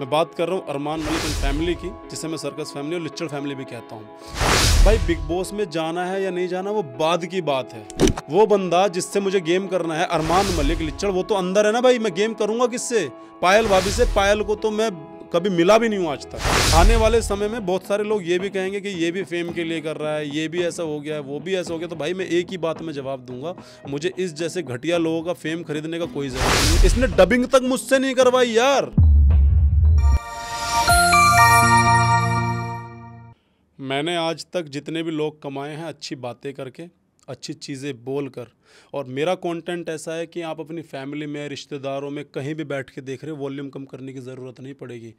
मैं बात कर रहा हूँ अरमान मलिक एंड फैमिली की जिसे मैं सर्कस फैमिली और लिच्चड़ फैमिली भी कहता हूँ भाई बिग बॉस में जाना है या नहीं जाना वो बाद की बात है वो बंदा जिससे मुझे गेम करना है अरमान मलिक लिच्चड़ वो तो अंदर है ना भाई मैं गेम करूँगा किससे पायल भाभी से पायल को तो मैं कभी मिला भी नहीं हूँ आज तक आने वाले समय में बहुत सारे लोग ये भी कहेंगे कि ये भी फेम के लिए कर रहा है ये भी ऐसा हो गया है वो भी ऐसा हो गया तो भाई मैं एक ही बात में जवाब दूंगा मुझे इस जैसे घटिया लोगों का फेम खरीदने का कोई जरूरत नहीं इसने डबिंग तक मुझसे नहीं करवाई यार मैंने आज तक जितने भी लोग कमाए हैं अच्छी बातें करके अच्छी चीज़ें बोल कर और मेरा कंटेंट ऐसा है कि आप अपनी फैमिली में रिश्तेदारों में कहीं भी बैठ के देख रहे वॉल्यूम कम करने की ज़रूरत नहीं पड़ेगी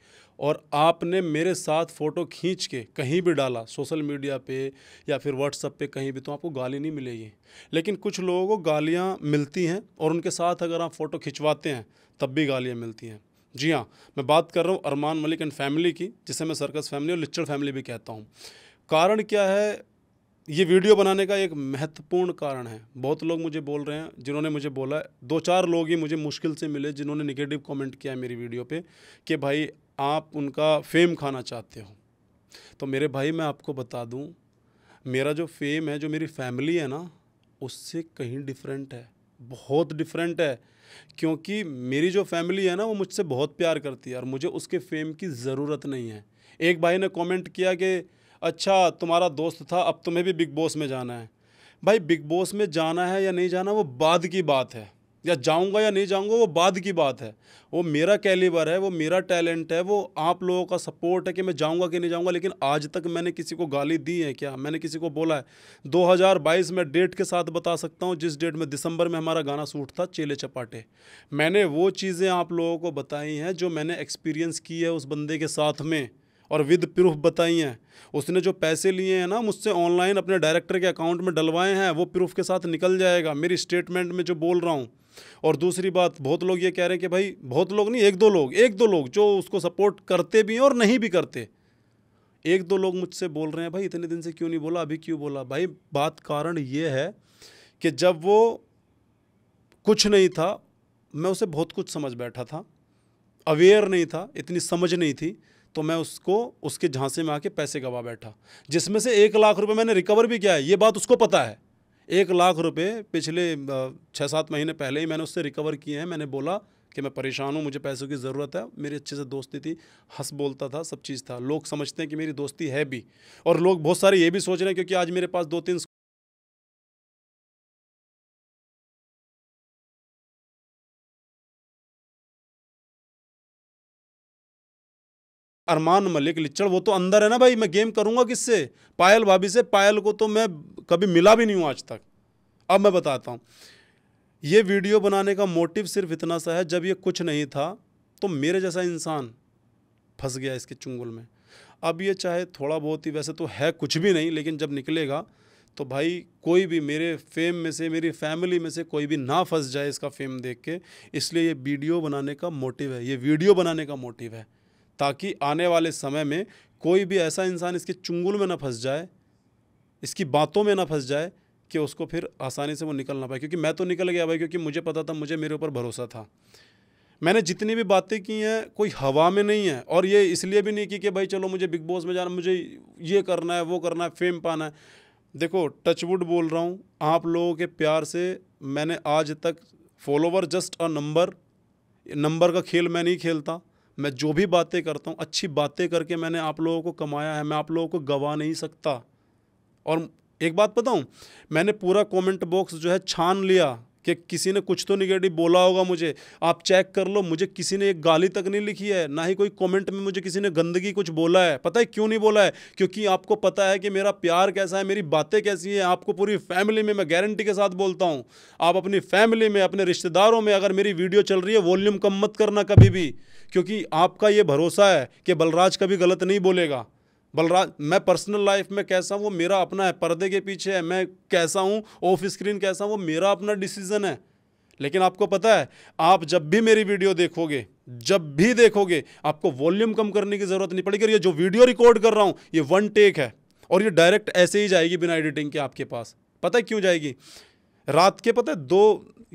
और आपने मेरे साथ फ़ोटो खींच के कहीं भी डाला सोशल मीडिया पे या फिर व्हाट्सअप पे कहीं भी तो आपको गाली नहीं मिलेगी लेकिन कुछ लोगों को गालियाँ मिलती हैं और उनके साथ अगर आप फ़ोटो खिंचवाते हैं तब भी गालियाँ मिलती हैं जी हाँ मैं बात कर रहा हूँ अरमान मलिक एंड फैमिली की जिसे मैं सर्कस फैमिली और लिच्चड़ फैमिली भी कहता हूँ कारण क्या है ये वीडियो बनाने का एक महत्वपूर्ण कारण है बहुत लोग मुझे बोल रहे हैं जिन्होंने मुझे बोला दो चार लोग ही मुझे मुश्किल से मिले जिन्होंने निगेटिव कॉमेंट किया मेरी वीडियो पर कि भाई आप उनका फेम खाना चाहते हो तो मेरे भाई मैं आपको बता दूँ मेरा जो फेम है जो मेरी फैमिली है ना उससे कहीं डिफरेंट है बहुत डिफरेंट है क्योंकि मेरी जो फैमिली है ना वो मुझसे बहुत प्यार करती है और मुझे उसके फेम की ज़रूरत नहीं है एक भाई ने कमेंट किया कि अच्छा तुम्हारा दोस्त था अब तुम्हें भी बिग बॉस में जाना है भाई बिग बॉस में जाना है या नहीं जाना वो बाद की बात है या जाऊंगा या नहीं जाऊंगा वो बाद की बात है वो मेरा कैलिबर है वो मेरा टैलेंट है वो आप लोगों का सपोर्ट है कि मैं जाऊंगा कि नहीं जाऊंगा लेकिन आज तक मैंने किसी को गाली दी है क्या मैंने किसी को बोला है 2022 में डेट के साथ बता सकता हूँ जिस डेट में दिसंबर में हमारा गाना सूट था चेले चपाटे मैंने वो चीज़ें आप लोगों को बताई हैं जो मैंने एक्सपीरियंस की है उस बंदे के साथ में और विद प्रूफ बताई हैं उसने जो पैसे लिए हैं ना मुझसे ऑनलाइन अपने डायरेक्टर के अकाउंट में डलवाए हैं वो प्रूफ के साथ निकल जाएगा मेरी स्टेटमेंट में जो बोल रहा हूँ और दूसरी बात बहुत लोग ये कह रहे हैं कि भाई बहुत लोग नहीं एक दो लोग एक दो लोग जो उसको सपोर्ट करते भी हैं और नहीं भी करते एक दो लोग मुझसे बोल रहे हैं भाई इतने दिन से क्यों नहीं बोला अभी क्यों बोला भाई बात कारण ये है कि जब वो कुछ नहीं था मैं उसे बहुत कुछ समझ बैठा था अवेयर नहीं था इतनी समझ नहीं थी तो मैं उसको उसके झांसे में आके पैसे गवा बैठा जिसमें से एक लाख रुपए मैंने रिकवर भी किया है ये बात उसको पता है एक लाख रुपए पिछले छः सात महीने पहले ही मैंने उससे रिकवर किए हैं मैंने बोला कि मैं परेशान हूँ मुझे पैसों की ज़रूरत है मेरी अच्छे से दोस्ती थी हंस बोलता था सब चीज़ था लोग समझते हैं कि मेरी दोस्ती है भी और लोग बहुत सारे ये भी सोच रहे हैं क्योंकि आज मेरे पास दो तीन अरमान मलिक लिच्चड़ वो तो अंदर है ना भाई मैं गेम करूँगा किससे पायल भाभी से पायल को तो मैं कभी मिला भी नहीं हूँ आज तक अब मैं बताता हूँ ये वीडियो बनाने का मोटिव सिर्फ इतना सा है जब ये कुछ नहीं था तो मेरे जैसा इंसान फंस गया इसके चुंगल में अब ये चाहे थोड़ा बहुत ही वैसे तो है कुछ भी नहीं लेकिन जब निकलेगा तो भाई कोई भी मेरे फेम में से मेरी फैमिली में से कोई भी ना फंस जाए इसका फेम देख के इसलिए ये वीडियो बनाने का मोटिव है ये वीडियो बनाने का मोटिव है ताकि आने वाले समय में कोई भी ऐसा इंसान इसके चुंगुल में ना फंस जाए इसकी बातों में ना फंस जाए कि उसको फिर आसानी से वो निकल ना पाए क्योंकि मैं तो निकल गया भाई क्योंकि मुझे पता था मुझे मेरे ऊपर भरोसा था मैंने जितनी भी बातें की हैं कोई हवा में नहीं है और ये इसलिए भी नहीं की कि भाई चलो मुझे बिग बॉस में जाना मुझे ये करना है वो करना है फेम पाना है देखो टचवुड बोल रहा हूँ आप लोगों के प्यार से मैंने आज तक follower just a number number का खेल मैं नहीं खेलता मैं जो भी बातें करता हूँ अच्छी बातें करके मैंने आप लोगों को कमाया है मैं आप लोगों को गवा नहीं सकता और एक बात बताऊँ मैंने पूरा कमेंट बॉक्स जो है छान लिया कि किसी ने कुछ तो निगेटिव बोला होगा मुझे आप चेक कर लो मुझे किसी ने एक गाली तक नहीं लिखी है ना ही कोई कमेंट में मुझे किसी ने गंदगी कुछ बोला है पता है क्यों नहीं बोला है क्योंकि आपको पता है कि मेरा प्यार कैसा है मेरी बातें कैसी हैं आपको पूरी फैमिली में मैं गारंटी के साथ बोलता हूँ आप अपनी फैमिली में अपने रिश्तेदारों में अगर मेरी वीडियो चल रही है वॉल्यूम कम मत करना कभी भी क्योंकि आपका ये भरोसा है कि बलराज कभी गलत नहीं बोलेगा बलराज मैं पर्सनल लाइफ में कैसा हूँ वो मेरा अपना है पर्दे के पीछे है मैं कैसा हूँ ऑफ स्क्रीन कैसा हूँ वो मेरा अपना डिसीज़न है लेकिन आपको पता है आप जब भी मेरी वीडियो देखोगे जब भी देखोगे आपको वॉल्यूम कम करने की ज़रूरत नहीं पड़ेगी और ये जो वीडियो रिकॉर्ड कर रहा हूँ ये वन टेक है और ये डायरेक्ट ऐसे ही जाएगी बिना एडिटिंग के आपके पास पता है क्यों जाएगी रात के पता है दो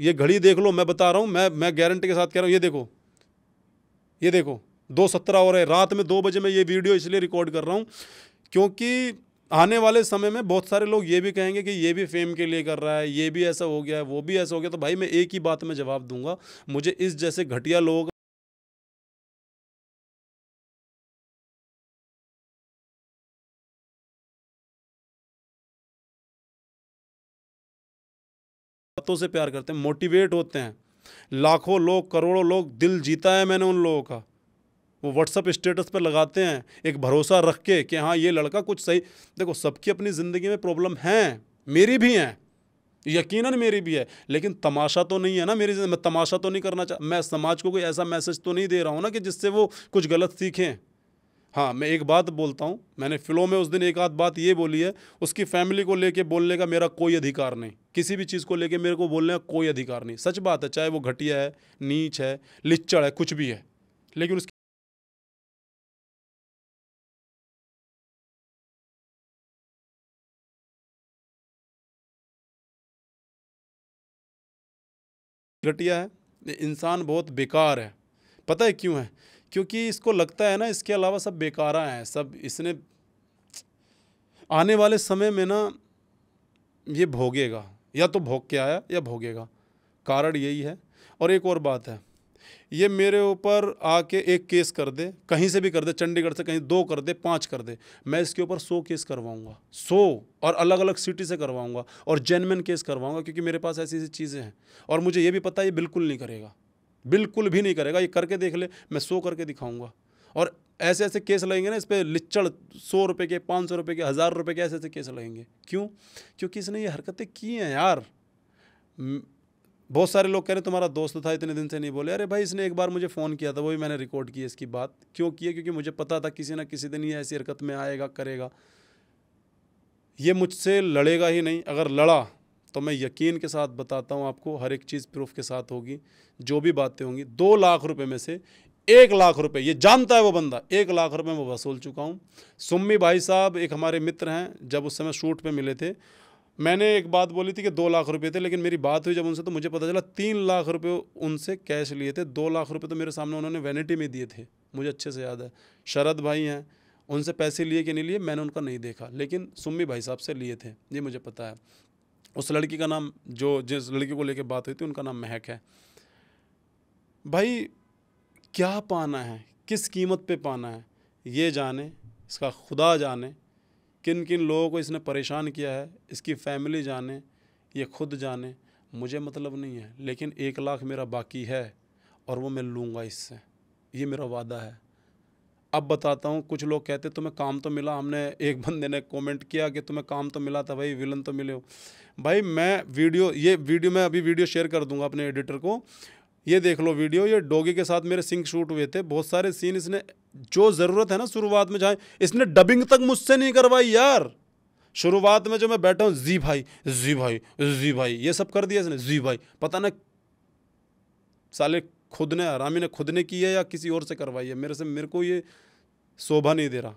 ये घड़ी देख लो मैं बता रहा हूँ मैं मैं गारंटी के साथ कह रहा हूँ ये देखो ये देखो दो सत्रह हो रहे रात में दो बजे मैं ये वीडियो इसलिए रिकॉर्ड कर रहा हूँ क्योंकि आने वाले समय में बहुत सारे लोग ये भी कहेंगे कि ये भी फेम के लिए कर रहा है ये भी ऐसा हो गया है वो भी ऐसा हो गया तो भाई मैं एक ही बात में जवाब दूंगा मुझे इस जैसे घटिया लोग बातों से प्यार करते हैं मोटिवेट होते हैं लाखों लोग करोड़ों लोग दिल जीता है मैंने उन लोगों का वो व्हाट्सअप स्टेटस पर लगाते हैं एक भरोसा रख के कि हाँ ये लड़का कुछ सही देखो सबकी अपनी ज़िंदगी में प्रॉब्लम हैं मेरी भी हैं यकीनन मेरी भी है लेकिन तमाशा तो नहीं है ना मेरी मैं तमाशा तो नहीं करना चाह मैं समाज को कोई ऐसा मैसेज तो नहीं दे रहा हूँ ना कि जिससे वो कुछ गलत सीखें हाँ मैं एक बात बोलता हूँ मैंने फ़िलो में उस दिन एक आध बात ये बोली है उसकी फैमिली को लेके बोलने का मेरा कोई अधिकार नहीं किसी भी चीज़ को लेके मेरे को बोलने का कोई अधिकार नहीं सच बात है चाहे वो घटिया है नीच है लिच्चड़ है कुछ भी है लेकिन उसकी घटिया है इंसान बहुत बेकार है पता है क्यों है क्योंकि इसको लगता है ना इसके अलावा सब बेकारा हैं सब इसने आने वाले समय में ना ये भोगेगा या तो भोग के आया या भोगेगा कारण यही है और एक और बात है ये मेरे ऊपर आके एक केस कर दे कहीं से भी कर दे चंडीगढ़ से कहीं दो कर दे पाँच कर दे मैं इसके ऊपर सौ केस करवाऊंगा सौ और अलग अलग सिटी से करवाऊंगा और जेनमेन केस करवाऊंगा क्योंकि मेरे पास ऐसी ऐसी चीज़ें हैं और मुझे ये भी पता है ये बिल्कुल नहीं करेगा बिल्कुल भी नहीं करेगा ये करके देख ले मैं सो करके दिखाऊँगा और ऐसे ऐसे केस लगेंगे ना इस पर लिचड़ सौ रुपये के पाँच सौ रुपये के हज़ार रुपये के ऐसे ऐसे केस लगेंगे क्यों क्योंकि इसने ये हरकतें की हैं यार बहुत सारे लोग कह रहे तुम्हारा दोस्त था इतने दिन से नहीं बोले अरे भाई इसने एक बार मुझे फ़ोन किया था वो भी मैंने रिकॉर्ड की इसकी बात क्यों किया क्योंकि मुझे पता था किसी ना किसी दिन ये ऐसी हरकत में आएगा करेगा ये मुझसे लड़ेगा ही नहीं अगर लड़ा तो मैं यकीन के साथ बताता हूँ आपको हर एक चीज़ प्रूफ के साथ होगी जो भी बातें होंगी दो लाख रुपये में से एक लाख रुपये ये जानता है वो बंदा एक लाख रुपये मैं वसूल चुका हूँ सुम्मी भाई साहब एक हमारे मित्र हैं जब उस समय शूट पर मिले थे मैंने एक बात बोली थी कि दो लाख रुपए थे लेकिन मेरी बात हुई जब उनसे तो मुझे पता चला तीन लाख रुपए उनसे कैश लिए थे दो लाख रुपए तो मेरे सामने उन्होंने वैनिटी में दिए थे मुझे अच्छे से याद है शरद भाई हैं उनसे पैसे लिए कि नहीं लिए मैंने उनका नहीं देखा लेकिन सुम्मी भाई साहब से लिए थे ये मुझे पता है उस लड़की का नाम जो जिस लड़की को लेकर बात हुई थी उनका नाम महक है भाई क्या पाना है किस कीमत पर पाना है ये जाने इसका खुदा जाने किन किन लोगों को इसने परेशान किया है इसकी फैमिली जाने ये खुद जाने मुझे मतलब नहीं है लेकिन एक लाख मेरा बाकी है और वो मैं लूँगा इससे ये मेरा वादा है अब बताता हूँ कुछ लोग कहते तुम्हें काम तो मिला हमने एक बंदे ने कमेंट किया कि तुम्हें काम तो मिला था भाई विलन तो मिले हो भाई मैं वीडियो ये वीडियो मैं अभी वीडियो शेयर कर दूंगा अपने एडिटर को ये देख लो वीडियो ये डोगी के साथ मेरे सिंग शूट हुए थे बहुत सारे सीन इसने जो ज़रूरत है ना शुरुआत में जाए इसने डबिंग तक मुझसे नहीं करवाई यार शुरुआत में जो मैं बैठा हूँ जी भाई जी भाई जी भाई ये सब कर दिया इसने जी भाई पता ना साले खुद ने आरामी ने खुद ने की है या किसी और से करवाई है मेरे से मेरे को ये शोभा नहीं दे रहा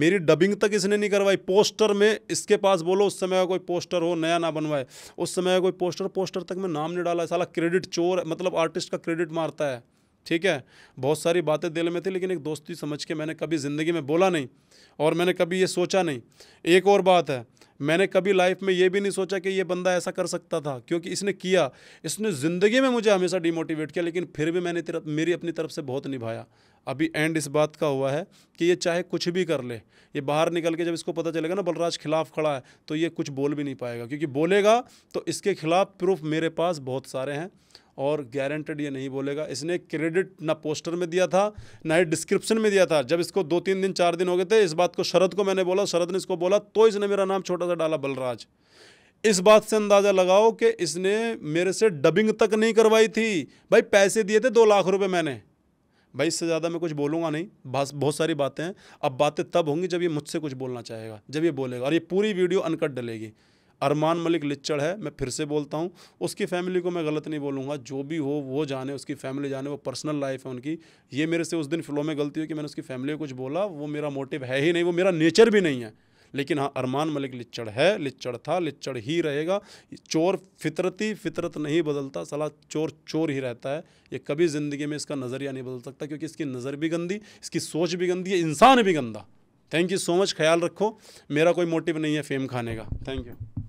मेरी डबिंग तक इसने नहीं करवाई पोस्टर में इसके पास बोलो उस समय कोई पोस्टर हो नया ना बनवाए उस समय कोई पोस्टर पोस्टर तक मैं नाम नहीं डाला साला क्रेडिट चोर मतलब आर्टिस्ट का क्रेडिट मारता है ठीक है बहुत सारी बातें दिल में थी लेकिन एक दोस्ती समझ के मैंने कभी ज़िंदगी में बोला नहीं और मैंने कभी ये सोचा नहीं एक और बात है मैंने कभी लाइफ में ये भी नहीं सोचा कि ये बंदा ऐसा कर सकता था क्योंकि इसने किया इसने ज़िंदगी में मुझे हमेशा डिमोटिवेट किया लेकिन फिर भी मैंने तरफ मेरी अपनी तरफ से बहुत निभाया अभी एंड इस बात का हुआ है कि ये चाहे कुछ भी कर ले ये बाहर निकल के जब इसको पता चलेगा ना बलराज खिलाफ खड़ा है तो ये कुछ बोल भी नहीं पाएगा क्योंकि बोलेगा तो इसके खिलाफ प्रूफ मेरे पास बहुत सारे हैं और गारंटेड ये नहीं बोलेगा इसने क्रेडिट ना पोस्टर में दिया था ना ही डिस्क्रिप्शन में दिया था जब इसको दो तीन दिन चार दिन हो गए थे इस बात को शरद को मैंने बोला शरद ने इसको बोला तो इसने मेरा नाम छोटा सा डाला बलराज इस बात से अंदाज़ा लगाओ कि इसने मेरे से डबिंग तक नहीं करवाई थी भाई पैसे दिए थे दो लाख रुपये मैंने भाई इससे ज़्यादा मैं कुछ बोलूँगा नहीं बहुत सारी बातें हैं अब बातें तब होंगी जब ये मुझसे कुछ बोलना चाहेगा जब ये बोलेगा और ये पूरी वीडियो अनकट डलेगी अरमान मलिक लिच्चड़ है मैं फिर से बोलता हूँ उसकी फैमिली को मैं गलत नहीं बोलूँगा जो भी हो वो जाने उसकी फैमिली जाने वो पर्सनल लाइफ है उनकी ये मेरे से उस दिन फ्लो में गलती हुई कि मैंने उसकी फैमिली को कुछ बोला वो मेरा मोटिव है ही नहीं वो मेरा नेचर भी नहीं है लेकिन हाँ अरमान मलिक लिच्चड़ है लिच्चड़ था लिच्चड़ ही रहेगा चोर फितरती फितरत नहीं बदलता सलाह चोर चोर ही रहता है ये कभी ज़िंदगी में इसका नज़रिया नहीं बदल सकता क्योंकि इसकी नज़र भी गंदी इसकी सोच भी गंदी है इंसान भी गंदा थैंक यू सो मच ख्याल रखो मेरा कोई मोटिव नहीं है फेम खाने का थैंक यू